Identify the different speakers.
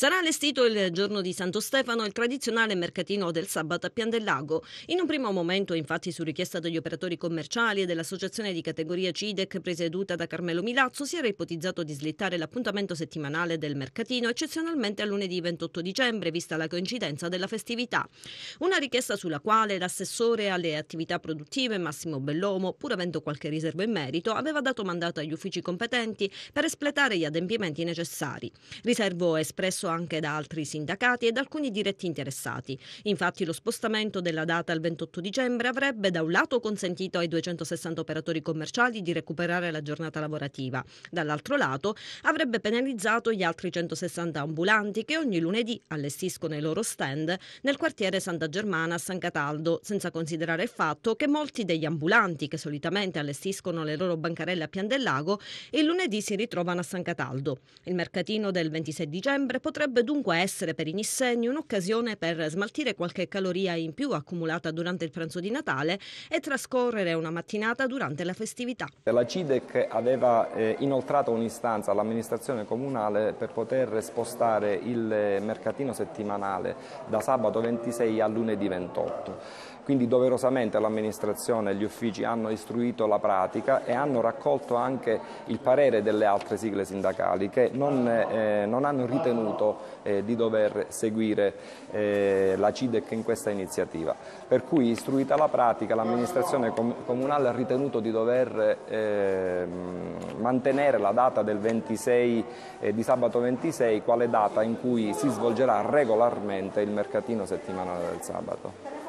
Speaker 1: Sarà allestito il giorno di Santo Stefano il tradizionale mercatino del sabato a Pian del Lago. In un primo momento, infatti, su richiesta degli operatori commerciali e dell'associazione di categoria CIDEC presieduta da Carmelo Milazzo, si era ipotizzato di slittare l'appuntamento settimanale del mercatino eccezionalmente a lunedì 28 dicembre, vista la coincidenza della festività. Una richiesta sulla quale l'assessore alle attività produttive Massimo Bellomo, pur avendo qualche riservo in merito, aveva dato mandato agli uffici competenti per espletare gli adempimenti necessari. Riservo espresso anche da altri sindacati e da alcuni diretti interessati. Infatti lo spostamento della data al 28 dicembre avrebbe da un lato consentito ai 260 operatori commerciali di recuperare la giornata lavorativa, dall'altro lato avrebbe penalizzato gli altri 160 ambulanti che ogni lunedì allestiscono i loro stand nel quartiere Santa Germana a San Cataldo, senza considerare il fatto che molti degli ambulanti che solitamente allestiscono le loro bancarelle a Pian del Lago il lunedì si ritrovano a San Cataldo. Il mercatino del 26 dicembre Potrebbe dunque essere per i nissegni un'occasione per smaltire qualche caloria in più accumulata durante il pranzo di Natale e trascorrere una mattinata durante la festività.
Speaker 2: La CIDEC aveva eh, inoltrato un'istanza all'amministrazione comunale per poter spostare il eh, mercatino settimanale da sabato 26 a lunedì 28. Quindi doverosamente l'amministrazione e gli uffici hanno istruito la pratica e hanno raccolto anche il parere delle altre sigle sindacali che non, eh, non hanno ritenuto trovato eh, di dover seguire eh, la CIDEC in questa iniziativa. Per cui istruita la pratica l'amministrazione com comunale ha ritenuto di dover eh, mantenere la data del 26, eh, di sabato 26 quale data in cui si svolgerà regolarmente il mercatino settimanale del sabato.